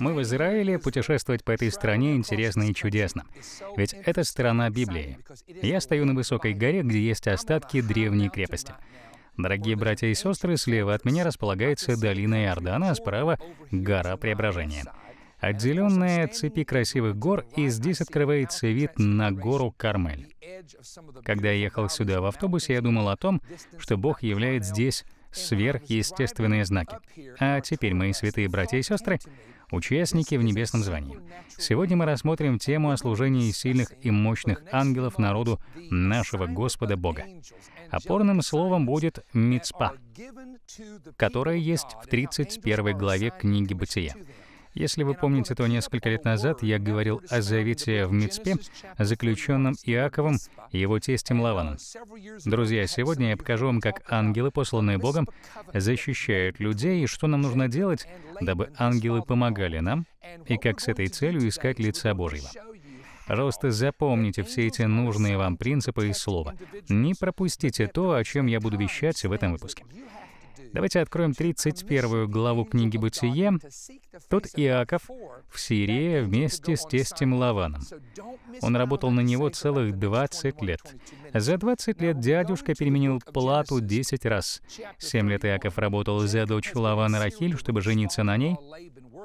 Мы в Израиле, путешествовать по этой стране интересно и чудесно. Ведь это страна Библии. Я стою на высокой горе, где есть остатки древней крепости. Дорогие братья и сестры, слева от меня располагается долина Иордана, а справа — гора Преображения. Отделенная от цепи красивых гор, и здесь открывается вид на гору Кармель. Когда я ехал сюда в автобусе, я думал о том, что Бог являет здесь сверхъестественные знаки. А теперь, мои святые братья и сестры, участники в небесном звании. Сегодня мы рассмотрим тему о служении сильных и мощных ангелов народу нашего Господа Бога. Опорным словом будет «мицпа», которая есть в 31 главе книги Бытия. Если вы помните, то несколько лет назад я говорил о завете в Мицпе, заключенном Иаковом и его тестем Лаваном. Друзья, сегодня я покажу вам, как ангелы, посланные Богом, защищают людей, и что нам нужно делать, дабы ангелы помогали нам, и как с этой целью искать лица Божьего. Пожалуйста, запомните все эти нужные вам принципы и слова. Не пропустите то, о чем я буду вещать в этом выпуске. Давайте откроем 31 главу книги «Бытие». Тут Иаков в Сирии вместе с тестем Лаваном. Он работал на него целых 20 лет. За 20 лет дядюшка переменил плату 10 раз. 7 лет Иаков работал за дочь Лавана Рахиль, чтобы жениться на ней.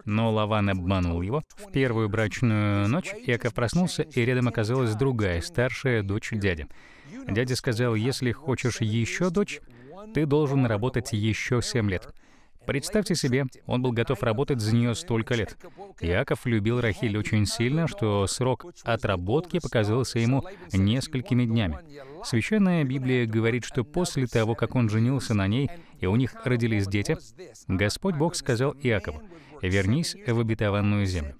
Но Лаван обманул его. В первую брачную ночь Иаков проснулся, и рядом оказалась другая, старшая дочь дяди. Дядя сказал, если хочешь еще дочь, ты должен работать еще семь лет. Представьте себе, он был готов работать за нее столько лет. Иаков любил Рахиль очень сильно, что срок отработки показался ему несколькими днями. Священная Библия говорит, что после того, как он женился на ней, и у них родились дети, Господь Бог сказал Иакову, «Вернись в обетованную землю».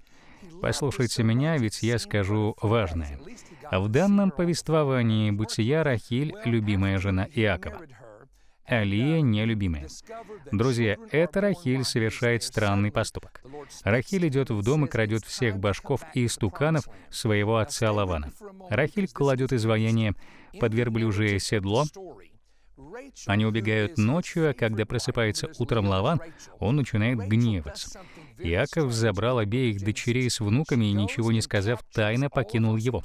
Послушайте меня, ведь я скажу важное. В данном повествовании бытия Рахиль — любимая жена Иакова. Алия нелюбимая. Друзья, это Рахиль совершает странный поступок. Рахиль идет в дом и крадет всех башков и стуканов своего отца Лавана. Рахиль кладет изваяние под верблюжье седло, они убегают ночью, а когда просыпается утром Лаван, он начинает гневаться. Иаков забрал обеих дочерей с внуками и, ничего не сказав, тайно покинул его.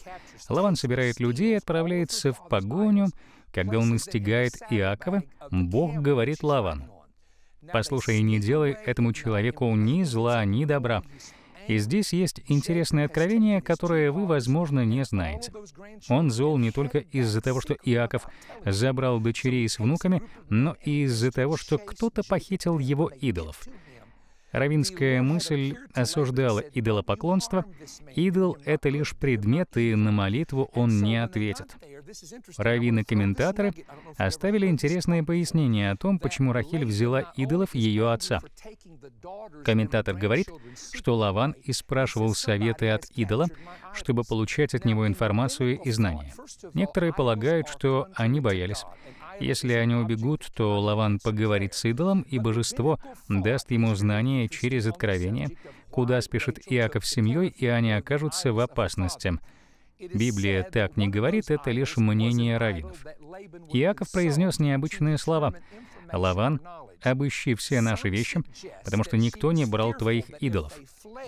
Лаван собирает людей и отправляется в погоню, когда он настигает Иакова, Бог говорит Лаван: «Послушай, не делай этому человеку ни зла, ни добра». И здесь есть интересное откровение, которое вы, возможно, не знаете. Он зол не только из-за того, что Иаков забрал дочерей с внуками, но и из-за того, что кто-то похитил его идолов. Равинская мысль осуждала идолопоклонство. Идол — это лишь предмет, и на молитву он не ответит. Равины-комментаторы оставили интересное пояснение о том, почему Рахиль взяла идолов ее отца. Комментатор говорит, что Лаван и спрашивал советы от идола, чтобы получать от него информацию и знания. Некоторые полагают, что они боялись, если они убегут, то Лаван поговорит с идолом, и божество даст ему знание через откровение, куда спешит Иаков с семьей, и они окажутся в опасности. Библия так не говорит, это лишь мнение раввинов. Иаков произнес необычные слова. «Лаван, обыщи все наши вещи, потому что никто не брал твоих идолов».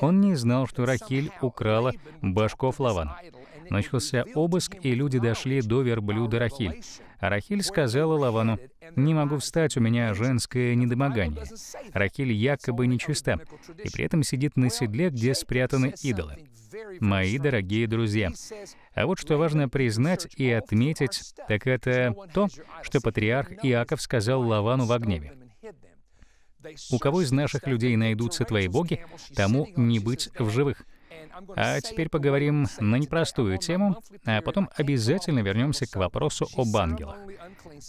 Он не знал, что Рахиль украла башков Лавана. Начался обыск, и люди дошли до верблюда Рахиль. А Рахиль сказала Лавану, «Не могу встать, у меня женское недомогание». Рахиль якобы нечиста, и при этом сидит на седле, где спрятаны идолы. Мои дорогие друзья, а вот что важно признать и отметить, так это то, что патриарх Иаков сказал Лавану в гневе. «У кого из наших людей найдутся твои боги, тому не быть в живых». А теперь поговорим на непростую тему, а потом обязательно вернемся к вопросу об ангелах.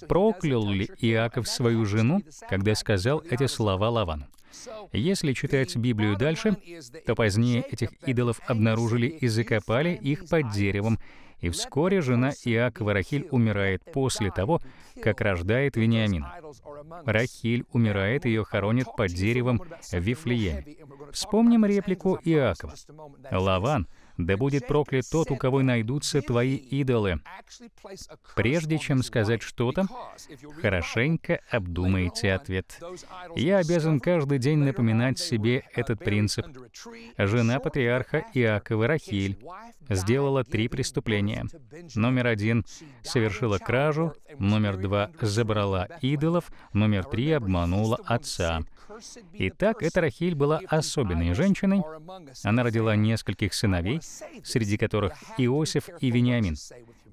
Проклял ли Иаков свою жену, когда сказал эти слова Лавану? Если читать Библию дальше, то позднее этих идолов обнаружили и закопали их под деревом, и вскоре жена Иакова Рахиль умирает после того, как рождает Вениамина. Рахиль умирает, ее хоронят под деревом в Вифлееме. Вспомним реплику Иакова. Лаван — да будет проклят тот, у кого найдутся твои идолы». Прежде чем сказать что-то, хорошенько обдумайте ответ. Я обязан каждый день напоминать себе этот принцип. Жена патриарха Иакова Рахиль сделала три преступления. Номер один — совершила кражу, номер два — забрала идолов, номер три — обманула отца. Итак, эта Рахиль была особенной женщиной. Она родила нескольких сыновей, среди которых Иосиф и Вениамин.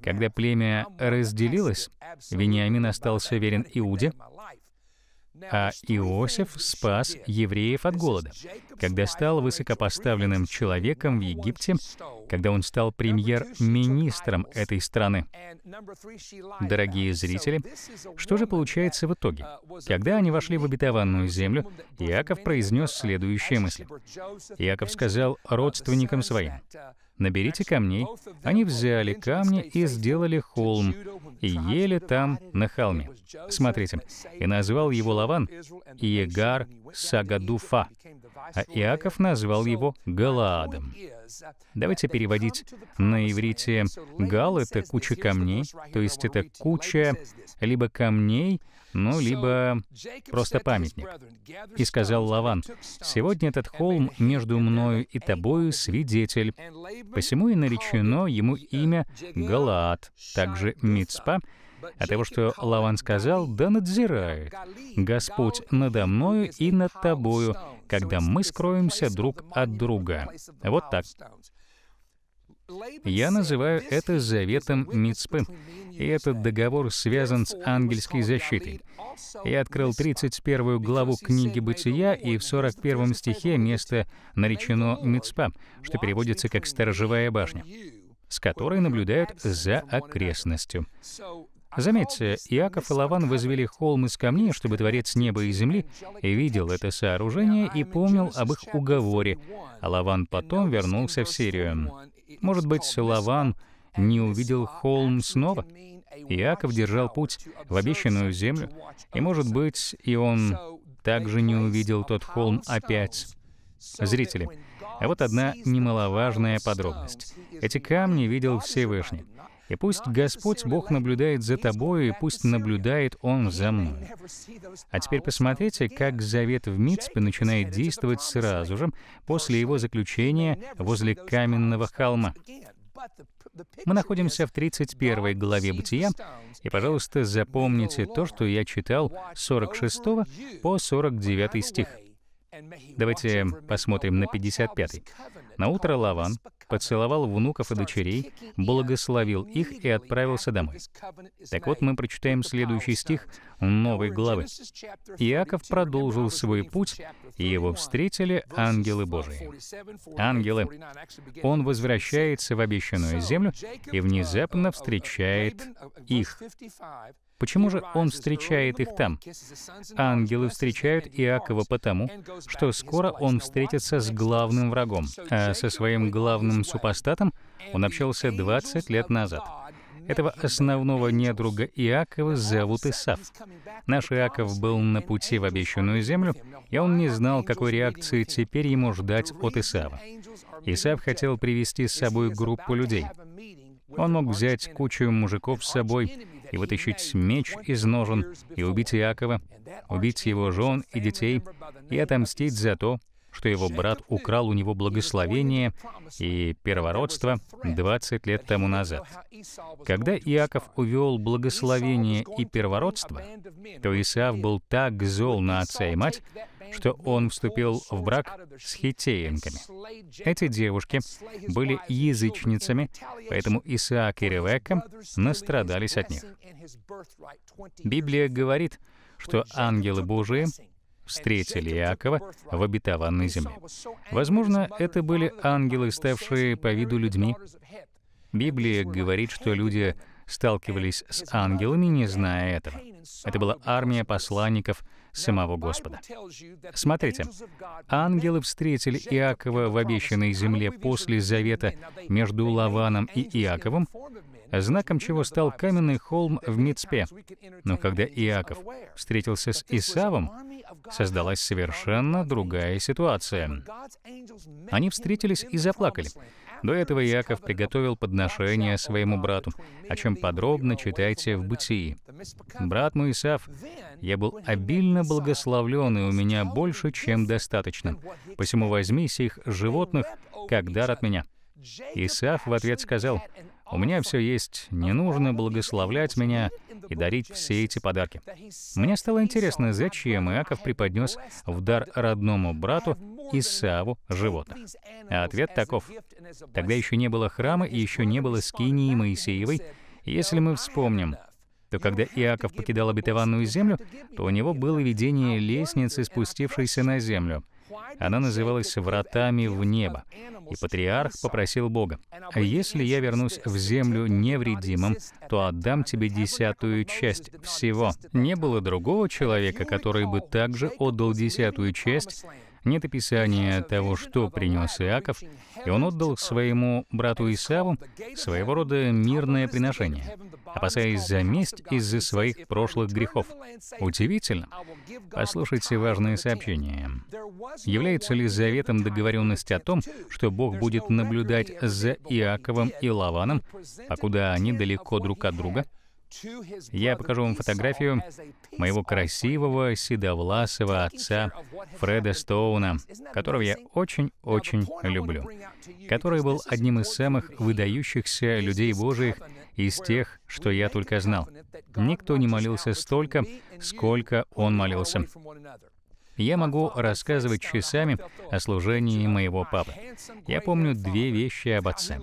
Когда племя разделилось, Вениамин остался верен Иуде, а Иосиф спас евреев от голода. Когда стал высокопоставленным человеком в Египте, когда он стал премьер-министром этой страны. Дорогие зрители, что же получается в итоге? Когда они вошли в обетованную землю, Иаков произнес следующие мысли. Иаков сказал родственникам своим, наберите камней. Они взяли камни и сделали холм, и ели там на холме. Смотрите, и назвал его Лаван Иегар Сагадуфа, а Иаков назвал его Галаадом. Давайте переводить на иврите «гал» — это куча камней, то есть это куча либо камней, ну, либо просто памятник. И сказал Лаван, «Сегодня этот холм между мною и тобою свидетель». Посему и наречено ему имя Галаад, также Мицпа, а того, что Лаван сказал, да надзирает Господь надо мною и над тобою, когда мы скроемся друг от друга. Вот так. Я называю это заветом Мицпы, и этот договор связан с ангельской защитой. Я открыл 31 главу книги Бытия, и в 41 стихе место наречено Мицпа, что переводится как «сторожевая башня», с которой наблюдают за окрестностью. Заметьте, Иаков и Лаван возвели холм из камней, чтобы Творец неба и земли видел это сооружение и помнил об их уговоре, а Лаван потом вернулся в Сирию. Может быть, Лаван не увидел холм снова? Иаков держал путь в обещанную землю, и, может быть, и он также не увидел тот холм опять. Зрители, а вот одна немаловажная подробность. Эти камни видел Всевышний. И пусть Господь Бог наблюдает за тобой, и пусть наблюдает Он за мной. А теперь посмотрите, как завет в Мицпе начинает действовать сразу же после его заключения возле каменного холма. Мы находимся в 31 главе Бытия, и, пожалуйста, запомните то, что я читал с 46 по 49 стих. Давайте посмотрим на 55. На утро Лаван поцеловал внуков и дочерей, благословил их и отправился домой. Так вот, мы прочитаем следующий стих новой главы. Иаков продолжил свой путь, и его встретили ангелы Божии. Ангелы. Он возвращается в обещанную землю и внезапно встречает их. Почему же он встречает их там? Ангелы встречают Иакова потому, что скоро он встретится с главным врагом, а со своим главным новым супостатом он общался 20 лет назад. Этого основного недруга Иакова зовут Исав. Наш Иаков был на пути в обещанную землю, и он не знал, какой реакции теперь ему ждать от Исава. Исав хотел привести с собой группу людей. Он мог взять кучу мужиков с собой и вытащить меч из ножен, и убить Иакова, убить его жен и детей, и отомстить за то, что его брат украл у него благословение и первородство 20 лет тому назад. Когда Иаков увел благословение и первородство, то Исаав был так зол на отца и мать, что он вступил в брак с хитеенками. Эти девушки были язычницами, поэтому Исаак и Ревекка настрадались от них. Библия говорит, что ангелы Божии встретили Иакова в обетованной земле. Возможно, это были ангелы, ставшие по виду людьми. Библия говорит, что люди сталкивались с ангелами, не зная этого. Это была армия посланников самого Господа. Смотрите, ангелы встретили Иакова в обещанной земле после завета между Лаваном и Иаковом знаком чего стал каменный холм в Мицпе. Но когда Иаков встретился с Исавом, создалась совершенно другая ситуация. Они встретились и заплакали. До этого Иаков приготовил подношение своему брату, о чем подробно читайте в «Бытии». «Брат мой Исав, я был обильно благословлен, и у меня больше, чем достаточно. Посему возьми сих животных, как дар от меня». Исав в ответ сказал, у меня все есть, не нужно благословлять меня и дарить все эти подарки. Мне стало интересно, зачем Иаков преподнес в дар родному брату Исаву животных. А ответ таков. Тогда еще не было храма и еще не было скинии Моисеевой. Если мы вспомним, то когда Иаков покидал обетованную землю, то у него было видение лестницы, спустившейся на землю — она называлась «Вратами в небо», и патриарх попросил Бога, «А если я вернусь в землю невредимым, то отдам тебе десятую часть всего». Не было другого человека, который бы также отдал десятую часть нет описания того, что принес Иаков, и он отдал своему брату Исаву своего рода мирное приношение, опасаясь за месть из-за своих прошлых грехов. Удивительно. Послушайте важное сообщение. Является ли заветом договоренность о том, что Бог будет наблюдать за Иаковом и Лаваном, а куда они далеко друг от друга? Я покажу вам фотографию моего красивого седовласого отца Фреда Стоуна, которого я очень-очень люблю, который был одним из самых выдающихся людей Божьих из тех, что я только знал. Никто не молился столько, сколько он молился. Я могу рассказывать часами о служении моего папы. Я помню две вещи об отце.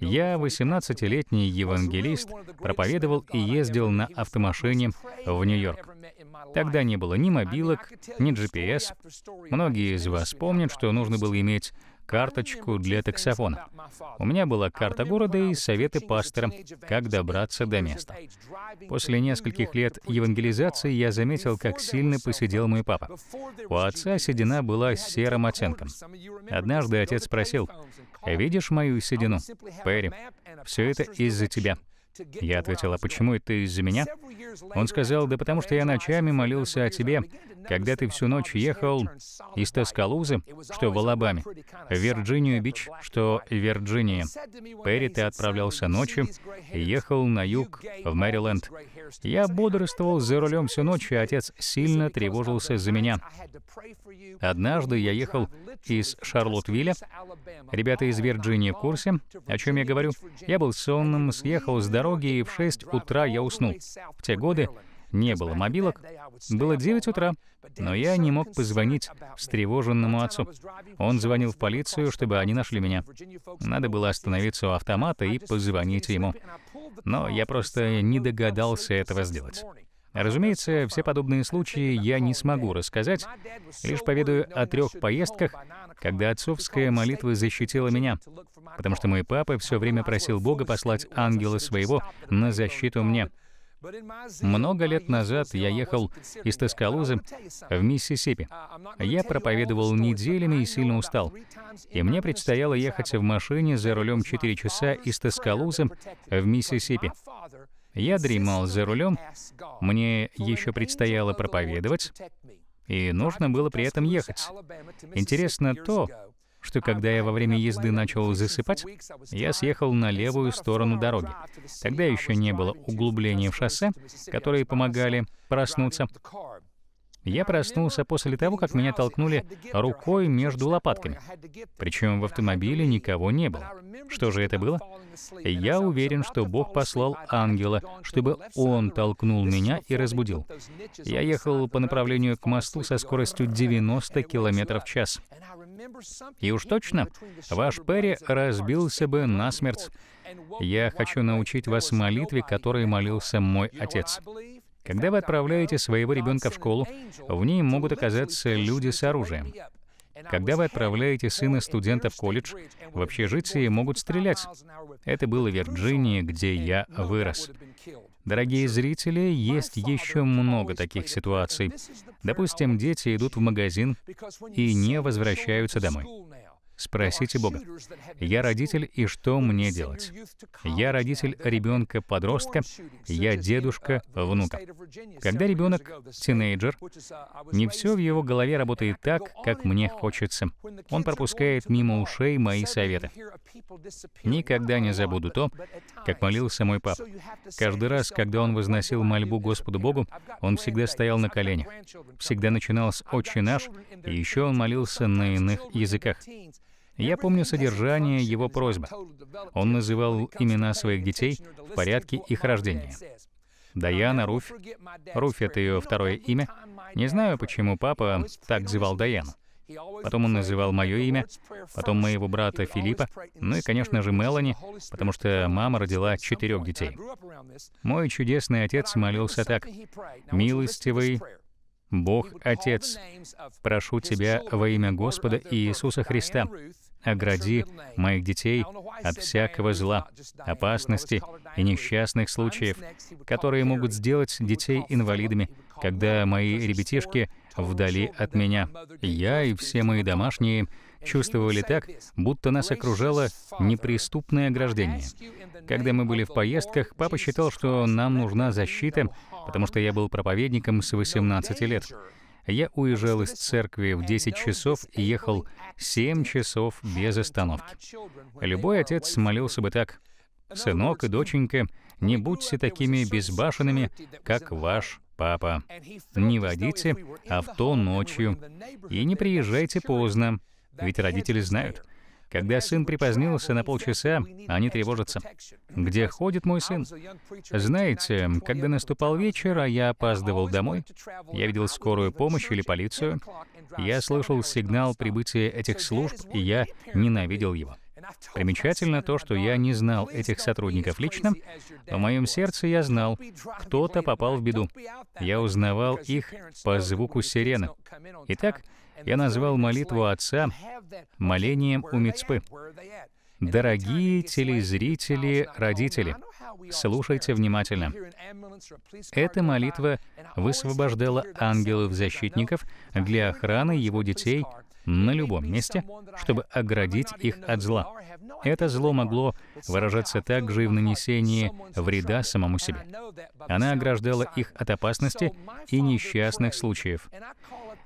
Я, 18-летний евангелист, проповедовал и ездил на автомашине в Нью-Йорк. Тогда не было ни мобилок, ни GPS. Многие из вас помнят, что нужно было иметь карточку для таксофона. У меня была карта города и советы пастора, как добраться до места. После нескольких лет евангелизации я заметил, как сильно посидел мой папа. У отца седина была серым оттенком. Однажды отец спросил, «Видишь мою седину?» «Перри, все это из-за тебя. Я ответила, почему это из-за меня? Он сказал, да потому что я ночами молился о тебе, когда ты всю ночь ехал из Тоскалузы, что в Алабаме, в Вирджинию-Бич, что в Вирджинии. Перри, ты отправлялся ночью и ехал на юг, в Мэриленд. Я бодрствовал за рулем всю ночь, и отец сильно тревожился за меня. Однажды я ехал из Шарлоттвилля. Ребята из Вирджинии в курсе, о чем я говорю. Я был сонным, съехал с дороги, дороге, и в 6 утра я уснул. В те годы не было мобилок, было 9 утра, но я не мог позвонить встревоженному отцу. Он звонил в полицию, чтобы они нашли меня. Надо было остановиться у автомата и позвонить ему. Но я просто не догадался этого сделать. Разумеется, все подобные случаи я не смогу рассказать, лишь поведаю о трех поездках, когда отцовская молитва защитила меня, потому что мой папа все время просил Бога послать ангела своего на защиту мне. Много лет назад я ехал из Тоскалузы в Миссисипи. Я проповедовал неделями и сильно устал. И мне предстояло ехать в машине за рулем 4 часа из Тоскалузы в Миссисипи. Я дремал за рулем, мне еще предстояло проповедовать, и нужно было при этом ехать. Интересно то, что когда я во время езды начал засыпать, я съехал на левую сторону дороги. Тогда еще не было углубления в шоссе, которые помогали проснуться, я проснулся после того, как меня толкнули рукой между лопатками. Причем в автомобиле никого не было. Что же это было? Я уверен, что Бог послал ангела, чтобы он толкнул меня и разбудил. Я ехал по направлению к мосту со скоростью 90 км в час. И уж точно, ваш Перри разбился бы насмерть. Я хочу научить вас молитве, которой молился мой отец. Когда вы отправляете своего ребенка в школу, в ней могут оказаться люди с оружием. Когда вы отправляете сына студента в колледж, в общежитии могут стрелять. Это было в Вирджинии, где я вырос. Дорогие зрители, есть еще много таких ситуаций. Допустим, дети идут в магазин и не возвращаются домой. Спросите Бога. Я родитель, и что мне делать? Я родитель ребенка-подростка, я дедушка внука. Когда ребенок тинейджер, не все в его голове работает так, как мне хочется. Он пропускает мимо ушей мои советы. Никогда не забуду то, как молился мой папа. Каждый раз, когда он возносил мольбу Господу Богу, он всегда стоял на коленях, всегда начинал с «Отче наш», и еще он молился на иных языках. Я помню содержание его просьбы. Он называл имена своих детей в порядке их рождения. Даяна Руфь. Руфь — это ее второе имя. Не знаю, почему папа так звал Даяну. Потом он называл мое имя, потом моего брата Филиппа, ну и, конечно же, Мелани, потому что мама родила четырех детей. Мой чудесный отец молился так. «Милостивый Бог Отец, прошу Тебя во имя Господа Иисуса Христа, огради моих детей от всякого зла, опасности и несчастных случаев, которые могут сделать детей инвалидами, когда мои ребятишки вдали от меня. Я и все мои домашние чувствовали так, будто нас окружало неприступное ограждение. Когда мы были в поездках, папа считал, что нам нужна защита, потому что я был проповедником с 18 лет. Я уезжал из церкви в 10 часов и ехал 7 часов без остановки. Любой отец молился бы так. «Сынок и доченька, не будьте такими безбашенными, как ваш папа. Не водите авто ночью и не приезжайте поздно, ведь родители знают, когда сын припозднился на полчаса, они тревожатся. Где ходит мой сын? Знаете, когда наступал вечер, а я опаздывал домой, я видел скорую помощь или полицию, я слышал сигнал прибытия этих служб, и я ненавидел его. Примечательно то, что я не знал этих сотрудников лично, но в моем сердце я знал, кто-то попал в беду. Я узнавал их по звуку сирены. Итак, я назвал молитву Отца молением у Мицпы. Дорогие телезрители, родители, слушайте внимательно. Эта молитва высвобождала ангелов-защитников для охраны его детей на любом месте, чтобы оградить их от зла. Это зло могло выражаться также и в нанесении вреда самому себе. Она ограждала их от опасности и несчастных случаев.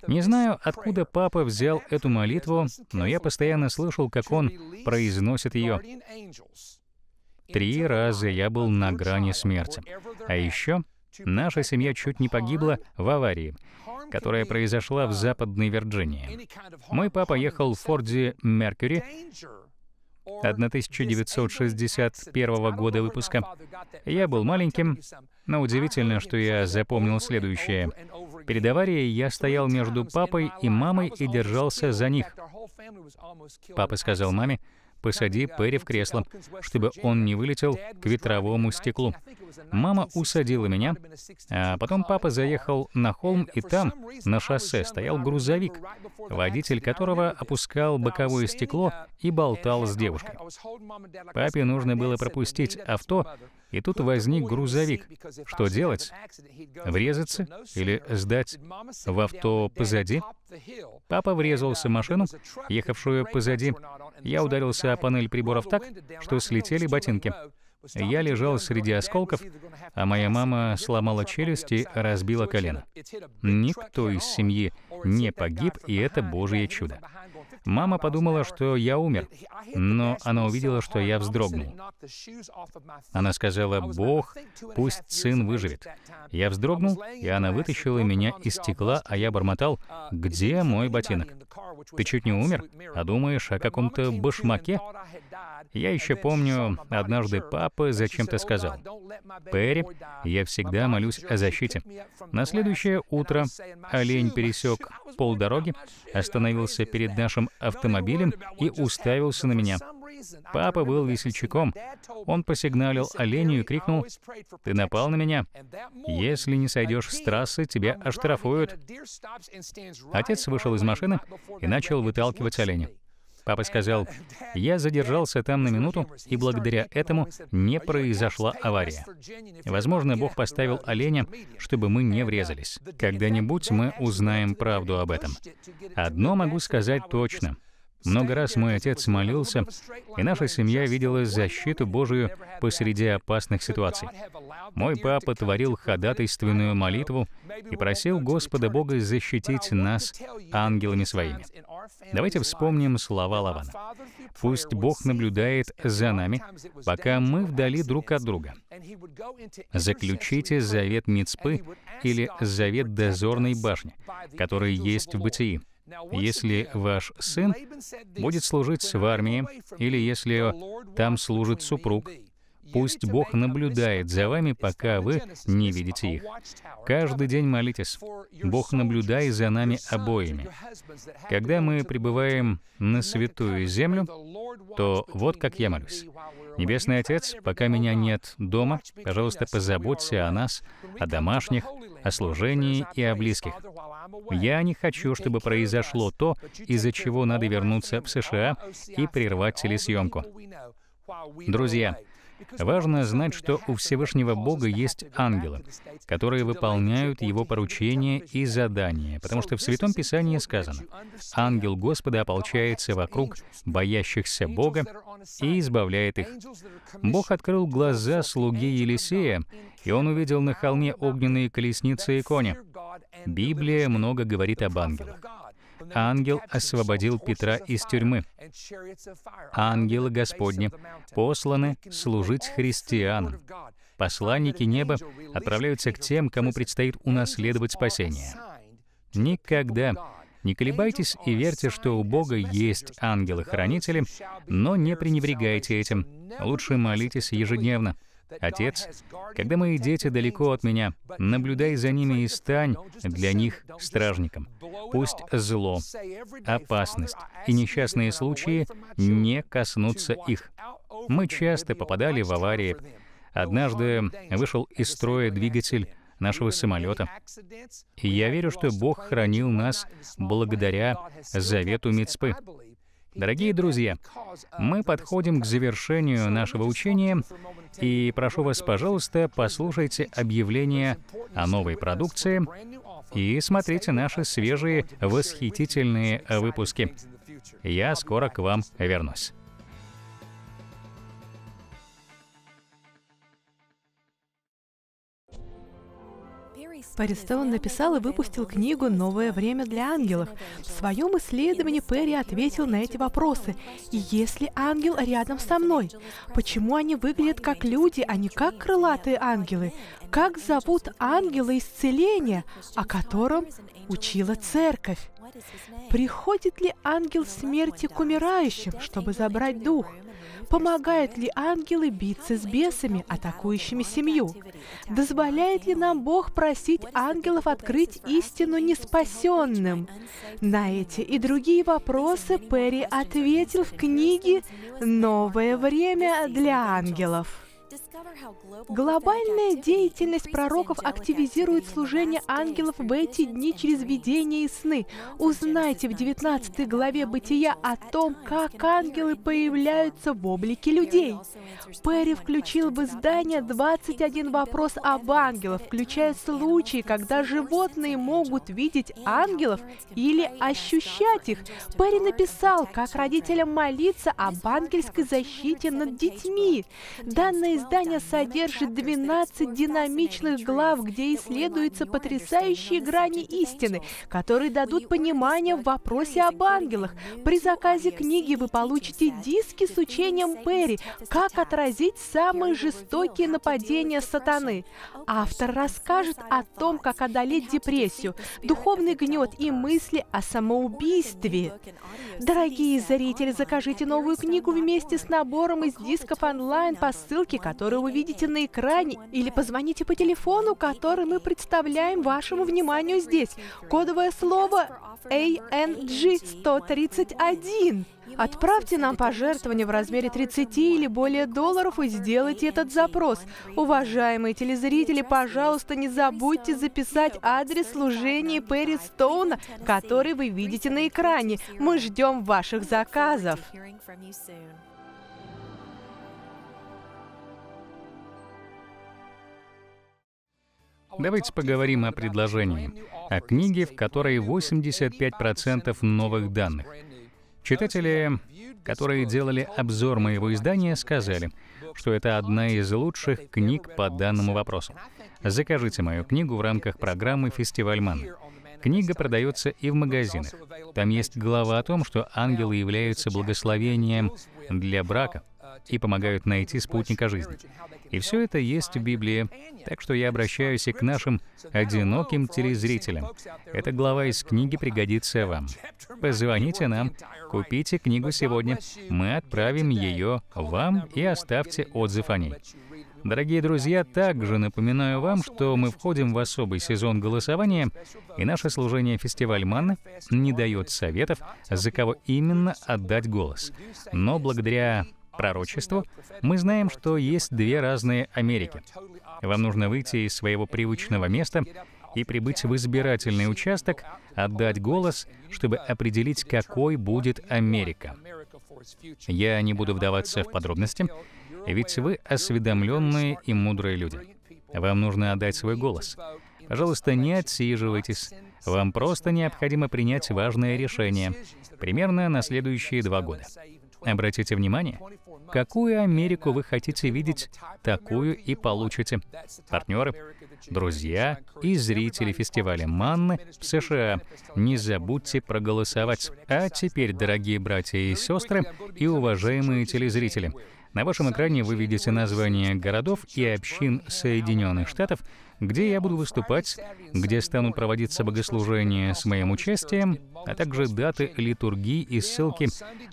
Не знаю, откуда папа взял эту молитву, но я постоянно слышал, как он произносит ее. Три раза я был на грани смерти. А еще наша семья чуть не погибла в аварии, которая произошла в Западной Вирджинии. Мой папа ехал в Форде Меркьюри, 1961 года выпуска. Я был маленьким, но удивительно, что я запомнил следующее. Перед аварией я стоял между папой и мамой и держался за них. Папа сказал маме, Посади Перри в кресло, чтобы он не вылетел к ветровому стеклу. Мама усадила меня, а потом папа заехал на холм, и там, на шоссе, стоял грузовик, водитель которого опускал боковое стекло и болтал с девушкой. Папе нужно было пропустить авто, и тут возник грузовик. Что делать? Врезаться или сдать в авто позади? Папа врезался в машину, ехавшую позади. Я ударился о панель приборов так, что слетели ботинки. Я лежал среди осколков, а моя мама сломала челюсть и разбила колено. Никто из семьи не погиб, и это Божье чудо. Мама подумала, что я умер, но она увидела, что я вздрогнул. Она сказала, «Бог, пусть сын выживет». Я вздрогнул, и она вытащила меня из стекла, а я бормотал, «Где мой ботинок?» «Ты чуть не умер, а думаешь о каком-то башмаке?» Я еще помню, однажды папа зачем-то сказал, «Перри, я всегда молюсь о защите». На следующее утро олень пересек полдороги, остановился перед нашим автомобилем и уставился на меня. Папа был весельчаком. Он посигналил оленю и крикнул, «Ты напал на меня? Если не сойдешь с трассы, тебя оштрафуют». Отец вышел из машины и начал выталкивать оленя. Папа сказал, я задержался там на минуту, и благодаря этому не произошла авария. Возможно, Бог поставил оленя, чтобы мы не врезались. Когда-нибудь мы узнаем правду об этом. Одно могу сказать точно. Много раз мой отец молился, и наша семья видела защиту Божию посреди опасных ситуаций. Мой папа творил ходатайственную молитву и просил Господа Бога защитить нас ангелами своими. Давайте вспомним слова Лавана. «Пусть Бог наблюдает за нами, пока мы вдали друг от друга. Заключите завет Мицпы или завет дозорной башни, который есть в бытии, если ваш сын будет служить в армии, или если там служит супруг, Пусть Бог наблюдает за вами, пока вы не видите их. Каждый день молитесь. Бог, наблюдает за нами обоими. Когда мы пребываем на святую землю, то вот как я молюсь. Небесный Отец, пока меня нет дома, пожалуйста, позаботься о нас, о домашних, о служении и о близких. Я не хочу, чтобы произошло то, из-за чего надо вернуться в США и прервать телесъемку. Друзья, Важно знать, что у Всевышнего Бога есть ангелы, которые выполняют Его поручения и задания, потому что в Святом Писании сказано, «Ангел Господа ополчается вокруг боящихся Бога и избавляет их». Бог открыл глаза слуги Елисея, и он увидел на холме огненные колесницы и кони. Библия много говорит об ангелах ангел освободил Петра из тюрьмы. Ангелы Господни посланы служить христианам. Посланники неба отправляются к тем, кому предстоит унаследовать спасение. Никогда не колебайтесь и верьте, что у Бога есть ангелы-хранители, но не пренебрегайте этим. Лучше молитесь ежедневно. Отец, когда мои дети далеко от меня, наблюдай за ними и стань для них стражником. Пусть зло, опасность и несчастные случаи не коснутся их. Мы часто попадали в аварии. Однажды вышел из строя двигатель нашего самолета. И я верю, что Бог хранил нас благодаря завету Мицпы. Дорогие друзья, мы подходим к завершению нашего учения, и прошу вас, пожалуйста, послушайте объявление о новой продукции и смотрите наши свежие восхитительные выпуски. Я скоро к вам вернусь. Перристоун написал и выпустил книгу «Новое время для ангелов». В своем исследовании Перри ответил на эти вопросы. И если ангел рядом со мной? Почему они выглядят как люди, а не как крылатые ангелы? Как зовут ангела исцеления, о котором учила церковь? Приходит ли ангел смерти к умирающим, чтобы забрать дух? Помогают ли ангелы биться с бесами, атакующими семью? Дозволяет ли нам Бог просить ангелов открыть истину неспасенным? На эти и другие вопросы Перри ответил в книге «Новое время для ангелов». Глобальная деятельность пророков активизирует служение ангелов в эти дни через видения и сны. Узнайте в 19 главе Бытия о том, как ангелы появляются в облике людей. Перри включил в издание 21 вопрос об ангелах, включая случаи, когда животные могут видеть ангелов или ощущать их. Перри написал, как родителям молиться об ангельской защите над детьми. Данное издание содержит 12 динамичных глав, где исследуются потрясающие грани истины, которые дадут понимание в вопросе об ангелах. При заказе книги вы получите диски с учением Перри «Как отразить самые жестокие нападения сатаны». Автор расскажет о том, как одолеть депрессию, духовный гнет и мысли о самоубийстве. Дорогие зрители, закажите новую книгу вместе с набором из дисков онлайн по ссылке, которую вы видите на экране, или позвоните по телефону, который мы представляем вашему вниманию здесь. Кодовое слово ANG131. Отправьте нам пожертвование в размере 30 или более долларов и сделайте этот запрос. Уважаемые телезрители, пожалуйста, не забудьте записать адрес служения Перри Стоуна, который вы видите на экране. Мы ждем ваших заказов. Давайте поговорим о предложении, о книге, в которой 85% новых данных. Читатели, которые делали обзор моего издания, сказали, что это одна из лучших книг по данному вопросу. Закажите мою книгу в рамках программы «Фестиваль Ман». Книга продается и в магазинах. Там есть глава о том, что ангелы являются благословением для брака — и помогают найти спутника жизни. И все это есть в Библии, так что я обращаюсь и к нашим одиноким телезрителям. Эта глава из книги пригодится вам. Позвоните нам, купите книгу сегодня, мы отправим ее вам и оставьте отзыв о ней. Дорогие друзья, также напоминаю вам, что мы входим в особый сезон голосования, и наше служение «Фестиваль Манны» не дает советов, за кого именно отдать голос. Но благодаря пророчеству, мы знаем, что есть две разные Америки. Вам нужно выйти из своего привычного места и прибыть в избирательный участок, отдать голос, чтобы определить, какой будет Америка. Я не буду вдаваться в подробности, ведь вы осведомленные и мудрые люди. Вам нужно отдать свой голос. Пожалуйста, не отсиживайтесь. Вам просто необходимо принять важное решение примерно на следующие два года. Обратите внимание, какую Америку вы хотите видеть, такую и получите. Партнеры, друзья и зрители фестиваля «Манны» в США, не забудьте проголосовать. А теперь, дорогие братья и сестры и уважаемые телезрители, на вашем экране вы видите названия городов и общин Соединенных Штатов, где я буду выступать, где станут проводиться богослужения с моим участием, а также даты литургии и ссылки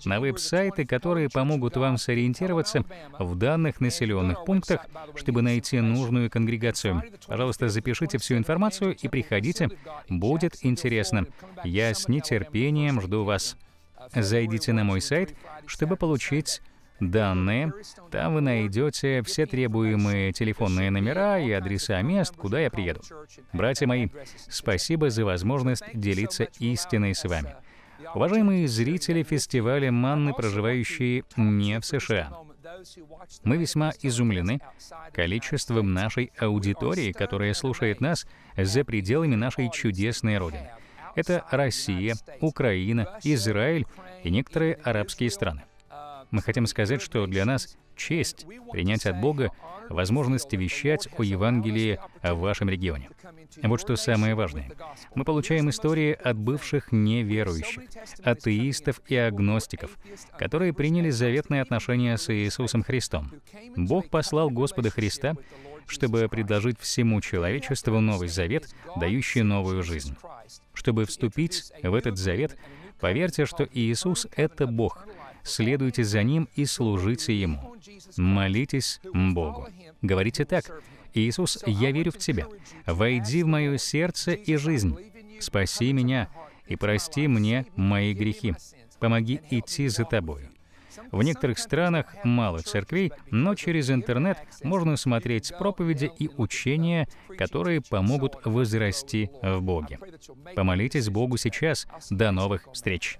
на веб-сайты, которые помогут вам сориентироваться в данных населенных пунктах, чтобы найти нужную конгрегацию. Пожалуйста, запишите всю информацию и приходите. Будет интересно. Я с нетерпением жду вас. Зайдите на мой сайт, чтобы получить данные. Там вы найдете все требуемые телефонные номера и адреса мест, куда я приеду. Братья мои, спасибо за возможность делиться истиной с вами. Уважаемые зрители фестиваля «Манны», проживающие не в США, мы весьма изумлены количеством нашей аудитории, которая слушает нас за пределами нашей чудесной Родины. Это Россия, Украина, Израиль и некоторые арабские страны. Мы хотим сказать, что для нас честь принять от Бога возможность вещать о Евангелии в вашем регионе. Вот что самое важное. Мы получаем истории от бывших неверующих, атеистов и агностиков, которые приняли заветное отношение с Иисусом Христом. Бог послал Господа Христа, чтобы предложить всему человечеству Новый Завет, дающий новую жизнь. Чтобы вступить в этот завет, поверьте, что Иисус — это Бог — следуйте за Ним и служите Ему. Молитесь Богу. Говорите так, «Иисус, я верю в Тебя. Войди в мое сердце и жизнь. Спаси меня и прости мне мои грехи. Помоги идти за Тобою». В некоторых странах мало церквей, но через интернет можно смотреть проповеди и учения, которые помогут возрасти в Боге. Помолитесь Богу сейчас. До новых встреч!